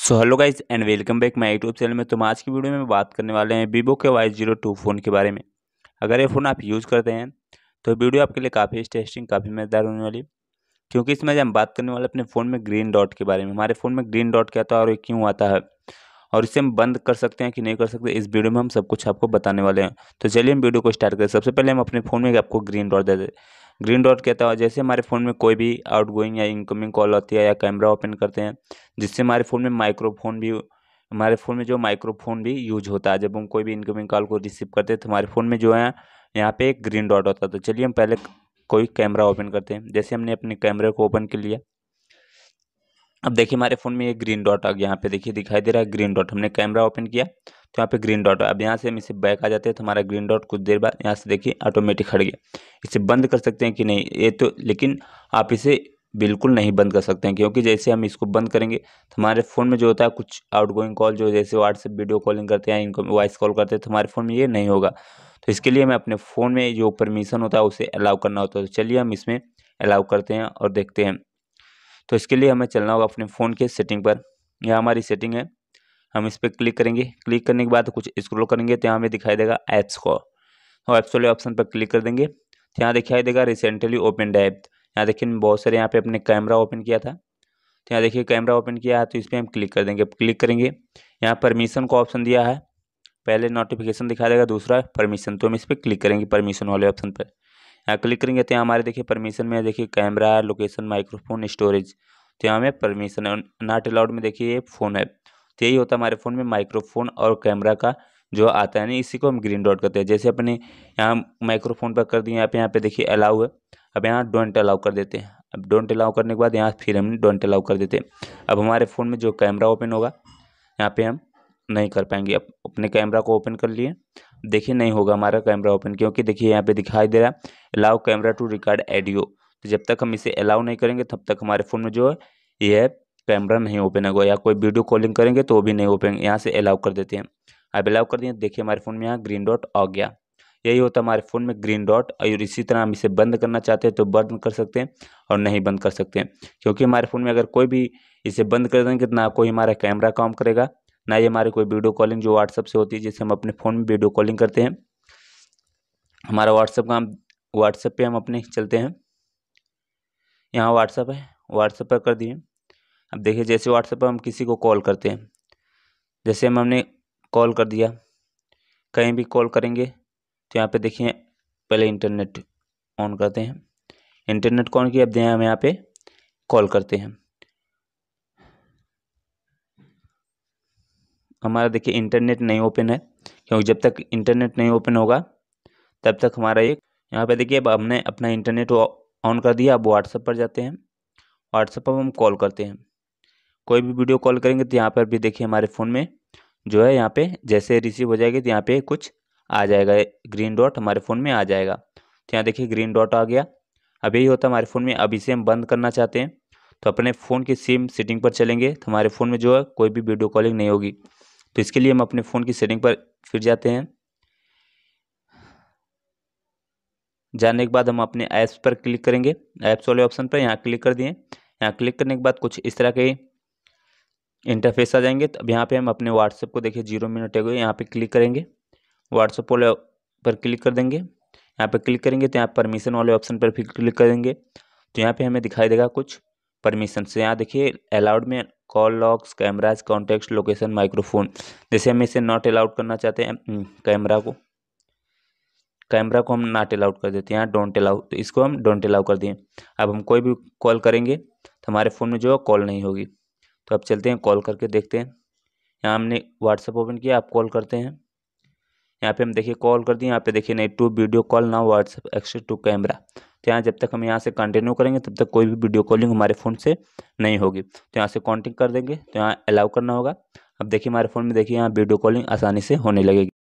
so hello guys and welcome back my YouTube channel में तो आज की वीडियो में बात करने वाले हैं वीवो के वाई जीरो टू फ़ोन के बारे में अगर ये फ़ोन आप यूज़ करते हैं तो वीडियो आपके लिए काफ़ी इंटरेस्टिंग काफ़ी मज़ेदार होने वाली क्योंकि इसमें हम बात करने वाले अपने फ़ोन में ग्रीन डॉट के बारे में हमारे फ़ोन में ग्रीन डॉट क्या था है और ये क्यों आता है और इसे हम बंद कर सकते हैं कि नहीं कर सकते इस वीडियो में हम सब कुछ आपको बताने वाले हैं तो चलिए हम वीडियो को स्टार्ट करें सबसे पहले हम अपने फ़ोन में आपको ग्रीन डॉट दे दें ग्रीन डॉट कहता है जैसे हमारे फ़ोन में कोई भी आउटगोइंग या इनकमिंग कॉल आती है या कैमरा ओपन करते हैं जिससे हमारे फ़ोन में माइक्रोफोन भी हमारे फ़ोन में जो माइक्रोफोन भी यूज होता है जब हम कोई भी इनकमिंग कॉल को रिसीव करते हैं तो हमारे फ़ोन में जो है यहाँ पे एक ग्रीन डॉट होता है तो चलिए हम पहले कोई कैमरा ओपन करते हैं जैसे हमने अपने कैमरे को ओपन कर लिया अब देखिए हमारे फ़ोन में ये ग्रीन डॉट आ गया यहाँ पे देखिए दिखाई दे रहा है ग्रीन डॉट हमने कैमरा ओपन किया तो यहाँ पे ग्रीन डॉट अब यहाँ से हम इसे बैक आ जाते हैं तो हमारा ग्रीन डॉट कुछ देर बाद यहाँ से देखिए ऑटोमेटिक हट गया इसे बंद कर सकते हैं कि नहीं ये तो लेकिन आप इसे बिल्कुल नहीं बंद कर सकते हैं क्योंकि जैसे हम इसको बंद करेंगे तो हमारे फ़ोन में जो होता है कुछ आउटगोइंग कॉल जो जैसे व्हाट्सएप वीडियो कॉलिंग करते हैं इनको वॉइस कॉल करते हैं तो हमारे फ़ोन में ये नहीं होगा तो इसके लिए हमें अपने फ़ोन में जो परमिशन होता है उसे अलाउ करना होता है तो चलिए हम इसमें अलाउ करते हैं और देखते हैं तो इसके लिए हमें चलना होगा अपने फ़ोन के सेटिंग पर यह हमारी सेटिंग है हम इस पर क्लिक करेंगे क्लिक करने के बाद कुछ स्क्रोल करेंगे तो यहाँ हमें दिखाई देगा ऐप्स को और तो ऐप्स वाले ऑप्शन पर क्लिक कर देंगे तो यहाँ दिखाई देगा रिसेंटली ओपन ऐप यहाँ देखिए बहुत सारे यहाँ पे अपने कैमरा ओपन किया था तो यहाँ देखिए कैमरा ओपन किया है तो इस पर हम क्लिक कर देंगे क्लिक करेंगे यहाँ परमिशन का ऑप्शन दिया है पहले नोटिफिकेशन दिखा देगा दूसरा परमिशन तो हम इस पर क्लिक करेंगे परमिशन वाले ऑप्शन पर यहाँ क्लिक करेंगे तो यहाँ हमारे देखिए परमिशन में देखिए कैमरा लोकेशन माइक्रोफोन स्टोरेज तो यहाँ हमें परमिशन नॉट अलाउड में देखिए फ़ोन ऐप तो यही होता है हमारे फ़ोन में माइक्रोफोन और कैमरा का जो आता है ना इसी को हम ग्रीन डॉट करते हैं जैसे अपने यहाँ माइक्रोफोन पर कर दिए आप यहाँ पे देखिए अलाउ है अब यहाँ डोंट अलाउ कर देते हैं अब डोंट अलाउ करने के बाद यहाँ फिर हम डोंट अलाउ कर देते हैं अब हमारे फ़ोन में जो कैमरा ओपन होगा यहाँ पे हम नहीं कर पाएंगे अब अपने कैमरा को ओपन कर लिए देखिए नहीं होगा हमारा कैमरा ओपन क्योंकि देखिए यहाँ पर दिखाई दे रहा है allow camera to record audio तो जब तक हम इसे अलाउ नहीं करेंगे तब तक हमारे फ़ोन में जो है ये ऐप कैमरा नहीं ओपन होगा या कोई वीडियो कॉलिंग करेंगे तो वो भी नहीं ओपन यहाँ से अलाउ कर देते हैं अब अलाउ कर दिए देखिए हमारे फ़ोन में यहाँ ग्रीन डॉट आ गया यही होता है हमारे फ़ोन में ग्रीन डॉट और इसी तरह हम इसे बंद करना चाहते हैं तो बंद कर सकते हैं और नहीं बंद कर सकते हैं क्योंकि हमारे फ़ोन में अगर कोई भी इसे बंद कर देंगे तो ना कोई हमारा कैमरा काम करेगा ना ही हमारी कोई वीडियो कॉलिंग जो व्हाट्सअप से होती है जिससे हम अपने फ़ोन में वीडियो कॉलिंग करते हैं हमारा व्हाट्सअप का हम व्हाट्सएप पर हम अपने चलते हैं यहाँ व्हाट्सअप है व्हाट्सएप पर कर दिए अब देखिए जैसे व्हाट्सएप पर हम किसी को कॉल करते हैं जैसे हम हमने कॉल कर दिया कहीं भी कॉल करेंगे तो यहाँ पे देखिए पहले इंटरनेट ऑन करते हैं इंटरनेट कौन किया अब देखें हम यहाँ पे कॉल करते हैं हमारा देखिए इंटरनेट नहीं ओपन है क्योंकि जब तक इंटरनेट नहीं ओपन होगा तब तक हमारा ये यहाँ पे देखिए अब हमने अपना इंटरनेट ऑन कर दिया अब व्हाट्सएप पर जाते हैं व्हाट्सएप पर हम कॉल करते हैं कोई भी वीडियो कॉल करेंगे तो यहाँ पर भी देखिए हमारे फ़ोन में जो है यहाँ पे जैसे रिसीव हो जाएगी तो यहाँ पे कुछ आ जाएगा ग्रीन डॉट हमारे फ़ोन में आ जाएगा तो यहाँ देखिए ग्रीन डॉट आ गया अब यही होता है हमारे फ़ोन में अब इसे हम बंद करना चाहते हैं तो अपने फ़ोन की सिम सेटिंग पर चलेंगे तो हमारे फ़ोन में जो है कोई भी वीडियो कॉलिंग नहीं होगी तो इसके लिए हम अपने फ़ोन की सेटिंग पर फिर जाते हैं जाने के बाद हम अपने ऐप्स पर क्लिक करेंगे ऐप्स वाले ऑप्शन पर यहाँ क्लिक कर दिए यहाँ क्लिक करने के बाद कुछ इस तरह के इंटरफेस आ जाएंगे तो अब यहाँ पे हम अपने व्हाट्सएप को देखिए जीरो मिनट है यहाँ पे क्लिक करेंगे व्हाट्सएप वाले पर क्लिक कर देंगे यहाँ पे क्लिक करेंगे तो यहाँ परमिशन वाले ऑप्शन पर फिर क्लिक करेंगे तो यहाँ पे हमें दिखाई देगा कुछ परमिशन से यहाँ देखिए अलाउड में call logs cameras contact location microphone जैसे हम इसे नॉट अलाउड करना चाहते हैं कैमरा हम्म, को कैमरा को हम नॉट अलाउड कर देते हैं यहाँ डोंट अलाउ तो इसको हम डोंट अलाउ कर दिए अब हम कोई भी कॉल करेंगे तो हमारे फ़ोन में जो है कॉल नहीं होगी तो आप चलते हैं कॉल करके देखते हैं यहाँ हमने व्हाट्सअप ओपन किया आप कॉल करते हैं यहाँ पे हम देखिए कॉल कर दिए यहाँ पे देखिए नहीं टू वीडियो कॉल ना व्हाट्सअप एक्सेस टू कैमरा तो यहाँ जब तक हम यहाँ से कंटिन्यू करेंगे तब तक कोई भी वीडियो कॉलिंग हमारे फ़ोन से नहीं होगी तो यहाँ से कॉन्टेक्ट कर देंगे तो यहाँ अलाउ करना होगा अब देखिए हमारे फ़ोन में देखिए यहाँ वीडियो कॉलिंग आसानी से होने लगेगी